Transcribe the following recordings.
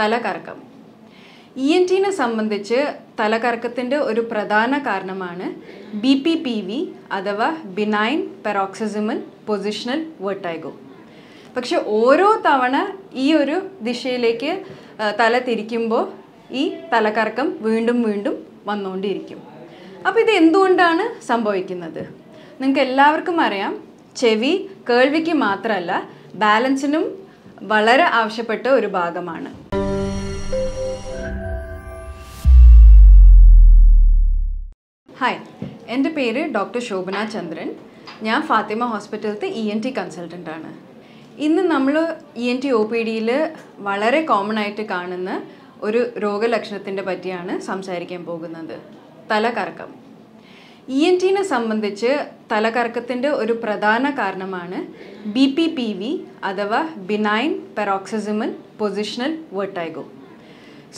തലകറക്കം E e N ടീനെ സംബന്ധിച്ച് തലകറക്കത്തിൻ്റെ ഒരു പ്രധാന കാരണമാണ് ബി പി പി വി അഥവാ ബിനൈൻ പെറോക്സിസിമൽ പൊസിഷണൽ വെർട്ടൈഗോ പക്ഷെ ഓരോ തവണ ഈ ഒരു ദിശയിലേക്ക് തല തിരിക്കുമ്പോൾ ഈ തലകറക്കം വീണ്ടും വീണ്ടും വന്നുകൊണ്ടിരിക്കും അപ്പോൾ ഇത് എന്തുകൊണ്ടാണ് സംഭവിക്കുന്നത് നിങ്ങൾക്ക് എല്ലാവർക്കും അറിയാം ചെവി കേൾവിക്ക് മാത്രമല്ല ബാലൻസിനും വളരെ ആവശ്യപ്പെട്ട ഒരു ഭാഗമാണ് ഹായ് എൻ്റെ പേര് ഡോക്ടർ ശോഭന ചന്ദ്രൻ ഞാൻ ഫാത്തിമ ഹോസ്പിറ്റലത്തെ ഇ e എൻ ടി കൺസൾട്ടൻ്റാണ് ഇന്ന് നമ്മൾ E N T O P ഡിയിൽ വളരെ കോമൺ ആയിട്ട് കാണുന്ന ഒരു രോഗലക്ഷണത്തിൻ്റെ പറ്റിയാണ് സംസാരിക്കാൻ പോകുന്നത് തലകറക്കം ഇ e എൻ ടീനെ സംബന്ധിച്ച് തലകറക്കത്തിൻ്റെ ഒരു പ്രധാന കാരണമാണ് ബി പി പി വി അഥവാ benign paroxysmal positional vertigo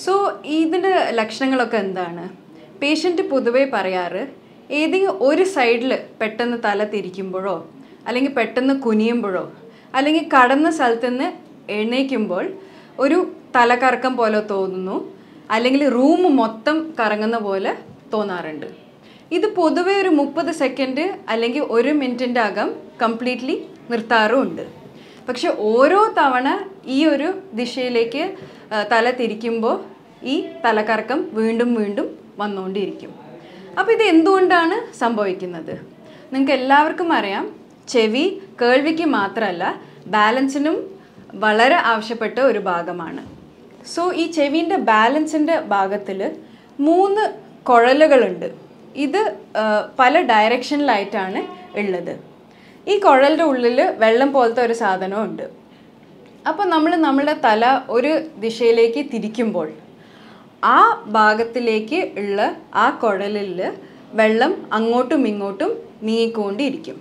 so ഇതിൻ്റെ ലക്ഷണങ്ങളൊക്കെ എന്താണ് പേഷ്യൻറ്റ് പൊതുവെ പറയാറ് ഏതെങ്കിലും ഒരു സൈഡിൽ പെട്ടെന്ന് തല തിരിക്കുമ്പോഴോ അല്ലെങ്കിൽ പെട്ടെന്ന് കുനിയുമ്പോഴോ അല്ലെങ്കിൽ കടന്ന സ്ഥലത്തു നിന്ന് എണീക്കുമ്പോൾ ഒരു തലകറക്കം പോലെ തോന്നുന്നു അല്ലെങ്കിൽ റൂം മൊത്തം കറങ്ങുന്ന പോലെ തോന്നാറുണ്ട് ഇത് പൊതുവെ ഒരു മുപ്പത് സെക്കൻഡ് അല്ലെങ്കിൽ ഒരു മിനിറ്റിൻ്റെ അകം കംപ്ലീറ്റ്ലി ഉണ്ട് പക്ഷെ ഓരോ തവണ ഈ ഒരു ദിശയിലേക്ക് തല തിരിക്കുമ്പോൾ ഈ തലകറക്കം വീണ്ടും വീണ്ടും വന്നുകൊണ്ടിരിക്കും അപ്പോൾ ഇത് എന്തുകൊണ്ടാണ് സംഭവിക്കുന്നത് നിങ്ങൾക്ക് എല്ലാവർക്കും അറിയാം ചെവി കേൾവിക്ക് മാത്രമല്ല ബാലൻസിനും വളരെ ആവശ്യപ്പെട്ട ഒരു ഭാഗമാണ് സോ ഈ ചെവിൻ്റെ ബാലൻസിൻ്റെ ഭാഗത്തിൽ മൂന്ന് കുഴലുകളുണ്ട് ഇത് പല ഡയറക്ഷനിലായിട്ടാണ് ഉള്ളത് ഈ കുഴലിൻ്റെ ഉള്ളിൽ വെള്ളം പോലത്തെ ഒരു ഉണ്ട് അപ്പോൾ നമ്മൾ നമ്മുടെ തല ഒരു ദിശയിലേക്ക് തിരിക്കുമ്പോൾ ആ ഭാഗത്തിലേക്ക് ഉള്ള ആ കുഴലിൽ വെള്ളം അങ്ങോട്ടും ഇങ്ങോട്ടും നീങ്ങിക്കൊണ്ടിരിക്കും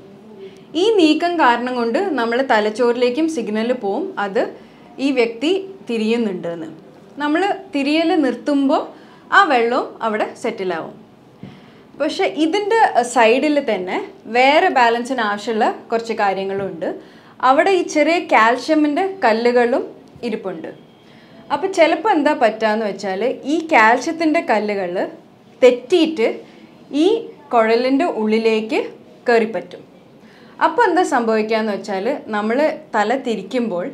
ഈ നീക്കം കാരണം കൊണ്ട് നമ്മൾ തലച്ചോറിലേക്കും സിഗ്നൽ പോവും അത് ഈ വ്യക്തി എന്ന് നമ്മൾ തിരിയൽ നിർത്തുമ്പോൾ ആ വെള്ളവും അവിടെ സെറ്റിലാവും പക്ഷേ ഇതിൻ്റെ സൈഡിൽ തന്നെ വേറെ ബാലൻസിന് ആവശ്യമുള്ള കുറച്ച് കാര്യങ്ങളുണ്ട് അവിടെ ഈ ചെറിയ കാൽഷ്യമിൻ്റെ കല്ലുകളും ഇരിപ്പുണ്ട് അപ്പോൾ ചിലപ്പോൾ എന്താ പറ്റാന്ന് വെച്ചാൽ ഈ കാൽഷ്യത്തിൻ്റെ കല്ലുകൾ തെറ്റിയിട്ട് ഈ കുഴലിൻ്റെ ഉള്ളിലേക്ക് കയറിപ്പറ്റും അപ്പോൾ എന്താ സംഭവിക്കുകയെന്ന് വെച്ചാൽ നമ്മൾ തല തിരിക്കുമ്പോൾ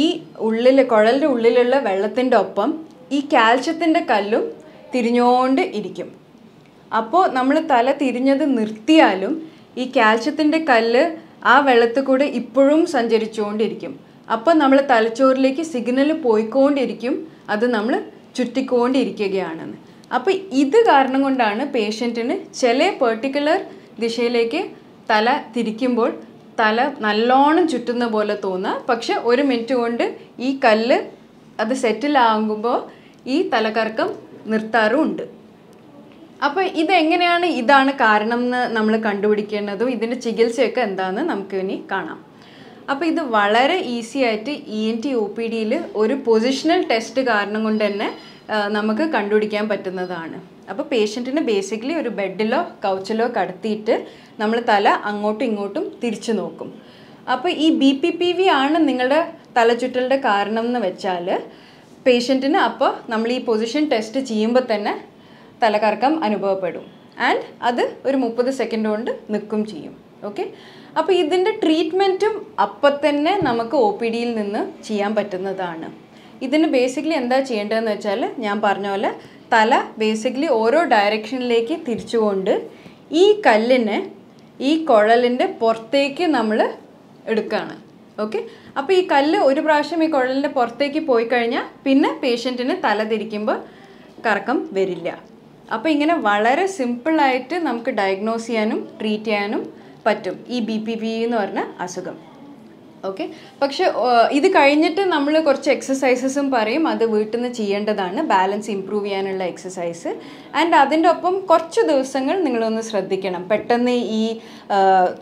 ഈ ഉള്ളിൽ കുഴലിൻ്റെ ഉള്ളിലുള്ള വെള്ളത്തിൻ്റെ ഒപ്പം ഈ കാൽഷ്യത്തിൻ്റെ കല്ലും തിരിഞ്ഞുകൊണ്ട് ഇരിക്കും അപ്പോൾ നമ്മൾ തല തിരിഞ്ഞത് നിർത്തിയാലും ഈ കാൽഷ്യത്തിൻ്റെ കല്ല് ആ വെള്ളത്തിൽ കൂടെ ഇപ്പോഴും സഞ്ചരിച്ചുകൊണ്ടിരിക്കും അപ്പം നമ്മൾ തലച്ചോറിലേക്ക് സിഗ്നൽ പോയിക്കൊണ്ടിരിക്കും അത് നമ്മൾ ചുറ്റിക്കൊണ്ടിരിക്കുകയാണെന്ന് അപ്പോൾ ഇത് കാരണം കൊണ്ടാണ് പേഷ്യൻറ്റിന് ചില പെർട്ടിക്കുലർ ദിശയിലേക്ക് തല തിരിക്കുമ്പോൾ തല നല്ലോണം ചുറ്റുന്ന പോലെ തോന്നുക പക്ഷെ ഒരു മിനിറ്റ് കൊണ്ട് ഈ കല്ല് അത് സെറ്റിലാകുമ്പോൾ ഈ തലകറക്കം ഉണ്ട് അപ്പോൾ ഇതെങ്ങനെയാണ് ഇതാണ് കാരണം എന്ന് നമ്മൾ കണ്ടുപിടിക്കേണ്ടതും ഇതിൻ്റെ ചികിത്സയൊക്കെ എന്താണെന്ന് നമുക്ക് ഇനി കാണാം അപ്പോൾ ഇത് വളരെ ഈസി ആയിട്ട് E N T O P ഡിയിൽ ഒരു പൊസിഷണൽ ടെസ്റ്റ് കാരണം കൊണ്ട് തന്നെ നമുക്ക് കണ്ടുപിടിക്കാൻ പറ്റുന്നതാണ് അപ്പോൾ പേഷ്യൻറ്റിനെ ബേസിക്കലി ഒരു ബെഡിലോ കൗച്ചിലോ കടത്തിയിട്ട് നമ്മൾ തല അങ്ങോട്ടും ഇങ്ങോട്ടും തിരിച്ചു നോക്കും അപ്പോൾ ഈ ബി പി പി വി ആണ് നിങ്ങളുടെ തലചുറ്റലിൻ്റെ കാരണം എന്ന് വെച്ചാൽ പേഷ്യൻറ്റിന് അപ്പോൾ നമ്മൾ ഈ പൊസിഷൻ ടെസ്റ്റ് ചെയ്യുമ്പോൾ തന്നെ തലകറക്കം അനുഭവപ്പെടും ആൻഡ് അത് ഒരു മുപ്പത് സെക്കൻഡ് കൊണ്ട് നിൽക്കും ചെയ്യും ഓക്കെ അപ്പോൾ ഇതിൻ്റെ ട്രീറ്റ്മെൻറ്റും അപ്പം തന്നെ നമുക്ക് ഒ പി ഡിയിൽ നിന്ന് ചെയ്യാൻ പറ്റുന്നതാണ് ഇതിന് ബേസിക്കലി എന്താ ചെയ്യേണ്ടതെന്ന് വെച്ചാൽ ഞാൻ പറഞ്ഞ പോലെ തല ബേസിക്കലി ഓരോ ഡയറക്ഷനിലേക്ക് തിരിച്ചുകൊണ്ട് ഈ കല്ലിനെ ഈ കുഴലിൻ്റെ പുറത്തേക്ക് നമ്മൾ എടുക്കുകയാണ് ഓക്കെ അപ്പോൾ ഈ കല്ല് ഒരു പ്രാവശ്യം ഈ കുഴലിൻ്റെ പുറത്തേക്ക് പോയി കഴിഞ്ഞാൽ പിന്നെ പേഷ്യൻറ്റിന് തല തിരിക്കുമ്പോൾ കറക്കം വരില്ല അപ്പോൾ ഇങ്ങനെ വളരെ സിമ്പിളായിട്ട് നമുക്ക് ഡയഗ്നോസ് ചെയ്യാനും ട്രീറ്റ് ചെയ്യാനും പറ്റും ഈ ബി പി പി എന്ന് പറഞ്ഞ അസുഖം ഓക്കെ പക്ഷെ ഇത് കഴിഞ്ഞിട്ട് നമ്മൾ കുറച്ച് എക്സസൈസസും പറയും അത് വീട്ടിൽ നിന്ന് ചെയ്യേണ്ടതാണ് ബാലൻസ് ഇമ്പ്രൂവ് ചെയ്യാനുള്ള എക്സസൈസ് ആൻഡ് അതിൻ്റെ ഒപ്പം കുറച്ച് ദിവസങ്ങൾ നിങ്ങളൊന്ന് ശ്രദ്ധിക്കണം പെട്ടെന്ന് ഈ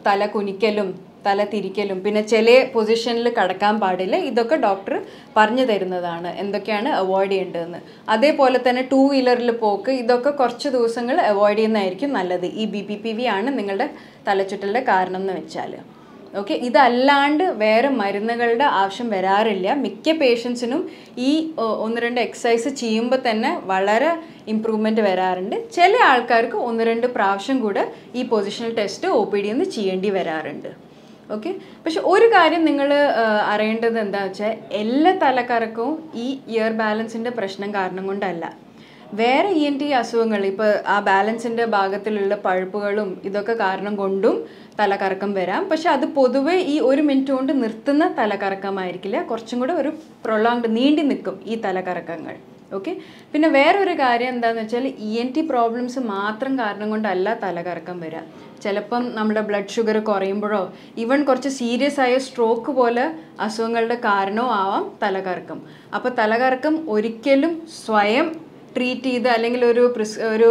തല കുനിക്കലും തല തിരിക്കലും പിന്നെ ചില പൊസിഷനിൽ കടക്കാൻ പാടില്ല ഇതൊക്കെ ഡോക്ടർ പറഞ്ഞു തരുന്നതാണ് എന്തൊക്കെയാണ് അവോയ്ഡ് ചെയ്യേണ്ടതെന്ന് അതേപോലെ തന്നെ ടൂ വീലറിൽ പോക്ക് ഇതൊക്കെ കുറച്ച് ദിവസങ്ങൾ അവോയ്ഡ് ചെയ്യുന്നതായിരിക്കും നല്ലത് ഈ ബി പി പി വി ആണ് നിങ്ങളുടെ തലച്ചുറ്റലിൻ്റെ കാരണം എന്ന് വെച്ചാൽ ഓക്കെ ഇതല്ലാണ്ട് വേറെ മരുന്നുകളുടെ ആവശ്യം വരാറില്ല മിക്ക പേഷ്യൻസിനും ഈ ഒന്ന് രണ്ട് എക്സസൈസ് ചെയ്യുമ്പോൾ തന്നെ വളരെ ഇമ്പ്രൂവ്മെൻറ്റ് വരാറുണ്ട് ചില ആൾക്കാർക്ക് ഒന്ന് രണ്ട് പ്രാവശ്യം കൂടെ ഈ positional test O P D ഒന്ന് ചെയ്യേണ്ടി വരാറുണ്ട് ഓക്കെ പക്ഷെ ഒരു കാര്യം നിങ്ങൾ അറിയേണ്ടത് എന്താ വെച്ചാൽ എല്ലാ തലക്കറക്കവും ഈ ഇയർ ബാലൻസിൻ്റെ പ്രശ്നം കാരണം കൊണ്ടല്ല വേറെ ഇ എൻ ടി അസുഖങ്ങൾ ഇപ്പോൾ ആ ബാലൻസിൻ്റെ ഭാഗത്തിലുള്ള പഴുപ്പുകളും ഇതൊക്കെ കാരണം കൊണ്ടും തലകറക്കം വരാം പക്ഷെ അത് പൊതുവെ ഈ ഒരു മിനിറ്റ് കൊണ്ട് നിർത്തുന്ന തലകറക്കമായിരിക്കില്ല കുറച്ചും കൂടെ ഒരു പ്രൊളോങ്ഡ് നീണ്ടി നിൽക്കും ഈ തലകറക്കങ്ങൾ ഓക്കെ പിന്നെ വേറൊരു കാര്യം എന്താണെന്ന് വെച്ചാൽ ഇ എൻ ടി പ്രോബ്ലംസ് മാത്രം കാരണം കൊണ്ടല്ല തലകറക്കം വരിക ചിലപ്പം നമ്മുടെ ബ്ലഡ് ഷുഗർ കുറയുമ്പോഴോ ഈവൻ കുറച്ച് സീരിയസ് ആയ സ്ട്രോക്ക് പോലെ അസുഖങ്ങളുടെ കാരണവും ആവാം തലകറക്കം അപ്പോൾ തലകറക്കം ഒരിക്കലും സ്വയം ട്രീറ്റ് ചെയ്ത് അല്ലെങ്കിൽ ഒരു പ്രിസ് ഒരു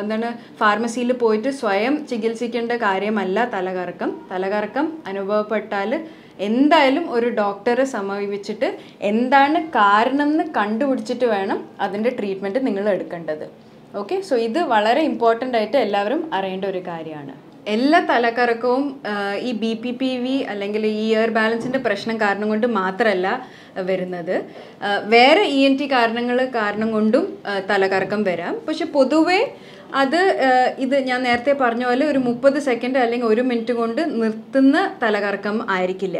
എന്താണ് ഫാർമസിയിൽ പോയിട്ട് സ്വയം ചികിത്സിക്കേണ്ട കാര്യമല്ല തലകറക്കം തലകറക്കം അനുഭവപ്പെട്ടാൽ എന്തായാലും ഒരു ഡോക്ടറെ സമീപിച്ചിട്ട് എന്താണ് കാരണം എന്ന് കണ്ടുപിടിച്ചിട്ട് വേണം അതിൻ്റെ ട്രീറ്റ്മെൻറ്റ് നിങ്ങൾ എടുക്കേണ്ടത് ഓക്കെ സോ ഇത് വളരെ ഇമ്പോർട്ടൻ്റ് ആയിട്ട് എല്ലാവരും അറിയേണ്ട ഒരു കാര്യമാണ് എല്ലാ തലക്കറക്കവും ഈ ബി പി പി വി അല്ലെങ്കിൽ ഈ ഇയർ ബാലൻസിൻ്റെ പ്രശ്നം കാരണം കൊണ്ട് മാത്രമല്ല വരുന്നത് വേറെ ഇ എൻ ടി കാരണങ്ങൾ കാരണം കൊണ്ടും തലകറക്കം വരാം പക്ഷെ പൊതുവേ അത് ഇത് ഞാൻ നേരത്തെ പറഞ്ഞ പോലെ ഒരു മുപ്പത് സെക്കൻഡ് അല്ലെങ്കിൽ ഒരു മിനിറ്റ് കൊണ്ട് നിർത്തുന്ന തലകറക്കം ആയിരിക്കില്ല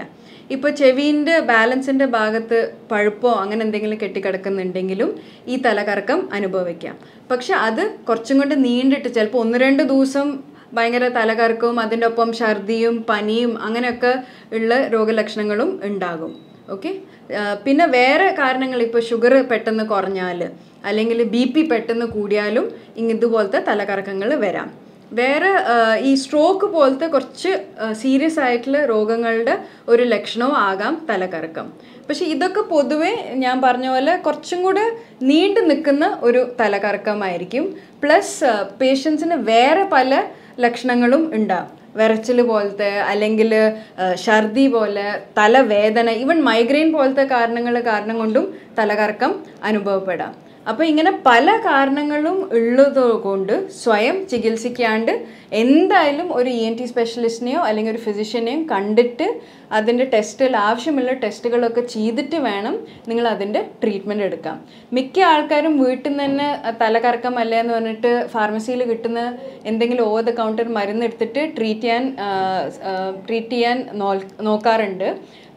ഇപ്പോൾ ചെവീൻ്റെ ബാലൻസിൻ്റെ ഭാഗത്ത് പഴുപ്പോ അങ്ങനെ എന്തെങ്കിലും കെട്ടിക്കിടക്കുന്നുണ്ടെങ്കിലും ഈ തലകറക്കം അനുഭവിക്കാം പക്ഷെ അത് കുറച്ചും കൊണ്ട് നീണ്ടിട്ട് ചിലപ്പോൾ ഒന്ന് രണ്ട് ദിവസം ഭയങ്കര തലകറക്കവും അതിൻ്റെ ഒപ്പം ഛർദിയും പനിയും അങ്ങനെയൊക്കെ ഉള്ള രോഗലക്ഷണങ്ങളും ഉണ്ടാകും ഓക്കെ പിന്നെ വേറെ കാരണങ്ങൾ ഇപ്പോൾ ഷുഗർ പെട്ടെന്ന് കുറഞ്ഞാൽ അല്ലെങ്കിൽ ബി പി പെട്ടെന്ന് കൂടിയാലും ഇതുപോലത്തെ തലകറക്കങ്ങൾ വരാം വേറെ ഈ സ്ട്രോക്ക് പോലത്തെ കുറച്ച് സീരിയസ് ആയിട്ടുള്ള രോഗങ്ങളുടെ ഒരു ലക്ഷണവും ആകാം തലകറക്കം പക്ഷേ ഇതൊക്കെ പൊതുവെ ഞാൻ പറഞ്ഞ പോലെ കുറച്ചും കൂടെ നീണ്ടു നിൽക്കുന്ന ഒരു തലകറക്കമായിരിക്കും പ്ലസ് പേഷ്യൻസിന് വേറെ പല ലക്ഷണങ്ങളും ഉണ്ടാവും വിറച്ചിൽ പോലത്തെ അല്ലെങ്കിൽ ഛർദി പോലെ തലവേദന ഈവൻ മൈഗ്രെയിൻ പോലത്തെ കാരണങ്ങൾ കാരണം കൊണ്ടും തലകറക്കം അനുഭവപ്പെടാം അപ്പോൾ ഇങ്ങനെ പല കാരണങ്ങളും ഉള്ളത് കൊണ്ട് സ്വയം ചികിത്സിക്കാണ്ട് എന്തായാലും ഒരു ഇ എൻ ടി സ്പെഷ്യലിസ്റ്റിനെയോ അല്ലെങ്കിൽ ഒരു ഫിസിഷ്യനെയും കണ്ടിട്ട് അതിൻ്റെ ടെസ്റ്റിൽ ആവശ്യമുള്ള ടെസ്റ്റുകളൊക്കെ ചെയ്തിട്ട് വേണം നിങ്ങൾ അതിൻ്റെ ട്രീറ്റ്മെൻറ്റ് എടുക്കാം മിക്ക ആൾക്കാരും വീട്ടിൽ നിന്ന് തന്നെ തലകറക്കം അല്ല എന്ന് പറഞ്ഞിട്ട് ഫാർമസിയിൽ കിട്ടുന്ന എന്തെങ്കിലും ഓവർ ദ കൗണ്ടർ മരുന്ന് എടുത്തിട്ട് ട്രീറ്റ് ചെയ്യാൻ ട്രീറ്റ് ചെയ്യാൻ നോക്കാറുണ്ട്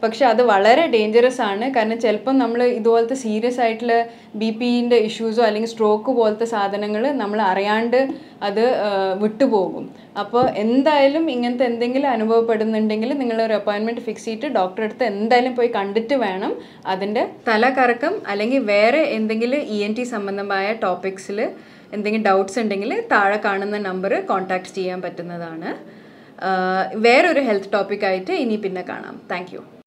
പക്ഷെ അത് വളരെ ഡേഞ്ചറസ് ആണ് കാരണം ചിലപ്പം നമ്മൾ ഇതുപോലത്തെ സീരിയസ് ആയിട്ടുള്ള ബി പിൻ്റെ ഇഷ്യൂസോ അല്ലെങ്കിൽ സ്ട്രോക്ക് പോലത്തെ സാധനങ്ങൾ നമ്മൾ അറിയാണ്ട് അത് വിട്ടുപോകും അപ്പോൾ എന്തായാലും ഇങ്ങനത്തെ എന്തെങ്കിലും അനുഭവപ്പെടുന്നുണ്ടെങ്കിൽ നിങ്ങൾ ഒരു അപ്പോയിൻമെൻറ്റ് ഫിക്സ് ചെയ്തിട്ട് ഡോക്ടറെ അടുത്ത് എന്തായാലും പോയി കണ്ടിട്ട് വേണം അതിൻ്റെ തലകറക്കം അല്ലെങ്കിൽ വേറെ എന്തെങ്കിലും ഇ എൻ ടി സംബന്ധമായ ടോപ്പിക്സിൽ എന്തെങ്കിലും ഡൗട്ട്സ് ഉണ്ടെങ്കിൽ താഴെ കാണുന്ന നമ്പർ കോൺടാക്ട് ചെയ്യാൻ പറ്റുന്നതാണ് വേറൊരു ഹെൽത്ത് ടോപ്പിക്കായിട്ട് ഇനി പിന്നെ കാണാം താങ്ക്